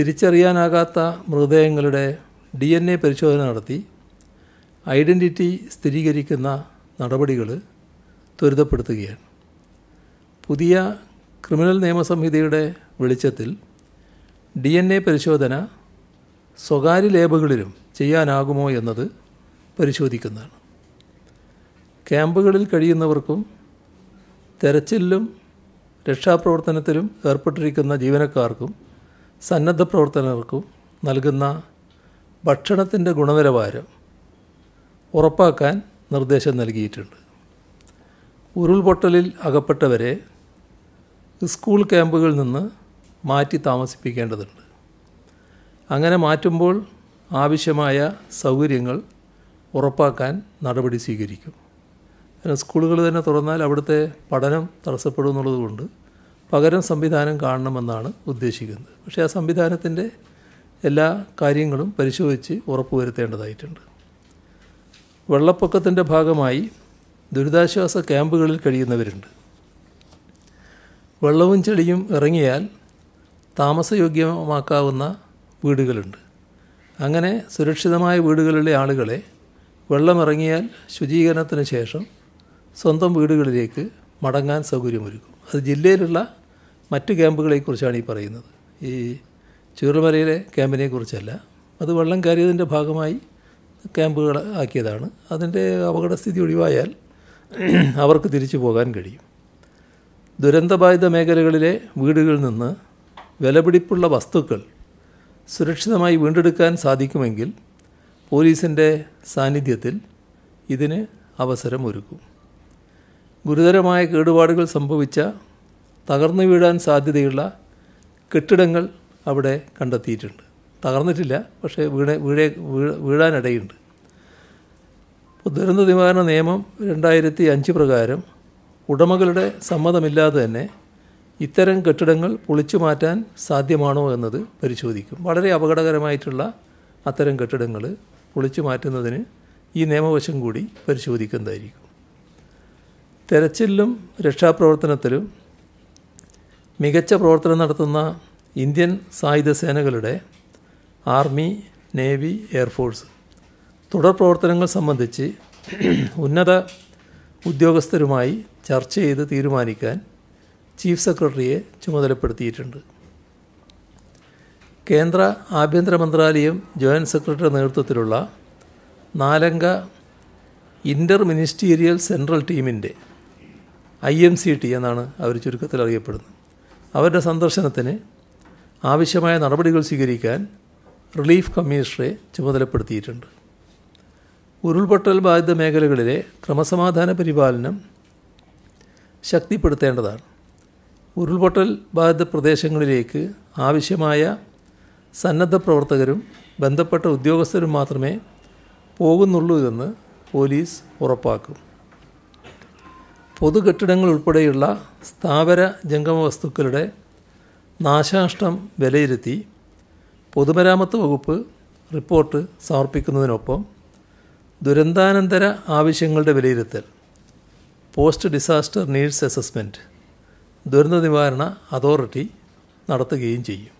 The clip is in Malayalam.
തിരിച്ചറിയാനാകാത്ത മൃതദേഹങ്ങളുടെ ഡി എൻ എ പരിശോധന നടത്തി ഐഡൻറ്റിറ്റി സ്ഥിരീകരിക്കുന്ന നടപടികൾ ത്വരിതപ്പെടുത്തുകയാണ് പുതിയ ക്രിമിനൽ നിയമസംഹിതയുടെ വെളിച്ചത്തിൽ ഡി എൻ എ പരിശോധന സ്വകാര്യ ലേബുകളിലും ചെയ്യാനാകുമോ എന്നത് പരിശോധിക്കുന്നതാണ് ക്യാമ്പുകളിൽ കഴിയുന്നവർക്കും തെരച്ചിലും രക്ഷാപ്രവർത്തനത്തിലും ഏർപ്പെട്ടിരിക്കുന്ന ജീവനക്കാർക്കും സന്നദ്ധ പ്രവർത്തനർക്കും നൽകുന്ന ഭക്ഷണത്തിൻ്റെ ഗുണനിലവാരം ഉറപ്പാക്കാൻ നിർദ്ദേശം നൽകിയിട്ടുണ്ട് ഉരുൾപൊട്ടലിൽ അകപ്പെട്ടവരെ സ്കൂൾ ക്യാമ്പുകളിൽ നിന്ന് മാറ്റി താമസിപ്പിക്കേണ്ടതുണ്ട് അങ്ങനെ മാറ്റുമ്പോൾ ആവശ്യമായ സൗകര്യങ്ങൾ ഉറപ്പാക്കാൻ നടപടി സ്വീകരിക്കും സ്കൂളുകൾ തന്നെ തുറന്നാൽ അവിടുത്തെ പഠനം തടസ്സപ്പെടും എന്നുള്ളതുകൊണ്ട് പകരം സംവിധാനം കാണണമെന്നാണ് ഉദ്ദേശിക്കുന്നത് പക്ഷേ ആ സംവിധാനത്തിൻ്റെ എല്ലാ കാര്യങ്ങളും പരിശോധിച്ച് ഉറപ്പുവരുത്തേണ്ടതായിട്ടുണ്ട് വെള്ളപ്പൊക്കത്തിൻ്റെ ഭാഗമായി ദുരിതാശ്വാസ ക്യാമ്പുകളിൽ കഴിയുന്നവരുണ്ട് വെള്ളവും ചെളിയും ഇറങ്ങിയാൽ താമസയോഗ്യമാക്കാവുന്ന വീടുകളുണ്ട് അങ്ങനെ സുരക്ഷിതമായ വീടുകളിലെ ആളുകളെ വെള്ളമിറങ്ങിയാൽ ശുചീകരണത്തിന് ശേഷം സ്വന്തം വീടുകളിലേക്ക് മടങ്ങാൻ സൗകര്യമൊരുക്കും അത് ജില്ലയിലുള്ള മറ്റ് ക്യാമ്പുകളെക്കുറിച്ചാണ് ഈ പറയുന്നത് ഈ ചുരുമലയിലെ ക്യാമ്പിനെക്കുറിച്ചല്ല അത് വെള്ളം കയറിയതിൻ്റെ ഭാഗമായി ക്യാമ്പുകൾ ആക്കിയതാണ് അതിൻ്റെ അപകടസ്ഥിതി ഒഴിവായാൽ അവർക്ക് തിരിച്ചു പോകാൻ കഴിയും ദുരന്തബാധിത മേഖലകളിലെ വീടുകളിൽ നിന്ന് വിലപിടിപ്പുള്ള വസ്തുക്കൾ സുരക്ഷിതമായി വീണ്ടെടുക്കാൻ സാധിക്കുമെങ്കിൽ പോലീസിൻ്റെ സാന്നിധ്യത്തിൽ ഇതിന് അവസരമൊരുക്കും ഗുരുതരമായ കേടുപാടുകൾ സംഭവിച്ച തകർന്നു വീഴാൻ സാധ്യതയുള്ള കെട്ടിടങ്ങൾ അവിടെ കണ്ടെത്തിയിട്ടുണ്ട് തകർന്നിട്ടില്ല പക്ഷേ വീണ വീഴേ വീഴാനിടയുണ്ട് അപ്പോൾ ദുരന്ത നിവാരണ നിയമം രണ്ടായിരത്തി അഞ്ച് പ്രകാരം ഉടമകളുടെ സമ്മതമില്ലാതെ തന്നെ ഇത്തരം കെട്ടിടങ്ങൾ പൊളിച്ചു മാറ്റാൻ സാധ്യമാണോ എന്നത് പരിശോധിക്കും വളരെ അപകടകരമായിട്ടുള്ള അത്തരം കെട്ടിടങ്ങൾ പൊളിച്ചു മാറ്റുന്നതിന് ഈ നിയമവശം കൂടി പരിശോധിക്കുന്നതായിരിക്കും തെരച്ചിലും രക്ഷാപ്രവർത്തനത്തിലും മികച്ച പ്രവർത്തനം നടത്തുന്ന ഇന്ത്യൻ സായുധ സേനകളുടെ ആർമി നേവി എയർഫോഴ്സ് തുടർ പ്രവർത്തനങ്ങൾ സംബന്ധിച്ച് ഉന്നത ഉദ്യോഗസ്ഥരുമായി ചർച്ച ചെയ്ത് തീരുമാനിക്കാൻ ചീഫ് സെക്രട്ടറിയെ ചുമതലപ്പെടുത്തിയിട്ടുണ്ട് കേന്ദ്ര ആഭ്യന്തര മന്ത്രാലയം ജോയിൻറ്റ് സെക്രട്ടറി നേതൃത്വത്തിലുള്ള നാലംഗ ഇൻ്റർ മിനിസ്റ്റീരിയൽ സെൻട്രൽ ടീമിൻ്റെ ഐ എം സി ടി എന്നാണ് അവർ ചുരുക്കത്തിൽ അറിയപ്പെടുന്നത് അവരുടെ സന്ദർശനത്തിന് ആവശ്യമായ നടപടികൾ സ്വീകരിക്കാൻ റിലീഫ് കമ്മീഷണറെ ചുമതലപ്പെടുത്തിയിട്ടുണ്ട് ഉരുൾപൊട്ടൽ ബാധിത മേഖലകളിലെ ക്രമസമാധാന പരിപാലനം ശക്തിപ്പെടുത്തേണ്ടതാണ് ഉരുൾപൊട്ടൽ ബാധിത പ്രദേശങ്ങളിലേക്ക് ആവശ്യമായ സന്നദ്ധ പ്രവർത്തകരും ബന്ധപ്പെട്ട ഉദ്യോഗസ്ഥരും മാത്രമേ പോകുന്നുള്ളൂ എന്ന് പോലീസ് ഉറപ്പാക്കും പൊതുകെട്ടിടങ്ങൾ ഉൾപ്പെടെയുള്ള സ്ഥാപര ജംഗമ വസ്തുക്കളുടെ നാശനഷ്ടം വിലയിരുത്തി പൊതുമരാമത്ത് വകുപ്പ് റിപ്പോർട്ട് സമർപ്പിക്കുന്നതിനൊപ്പം ദുരന്താനന്തര ആവശ്യങ്ങളുടെ വിലയിരുത്തൽ പോസ്റ്റ് ഡിസാസ്റ്റർ നീഡ്സ് അസസ്മെൻറ്റ് ദുരന്ത നിവാരണ അതോറിറ്റി നടത്തുകയും ചെയ്യും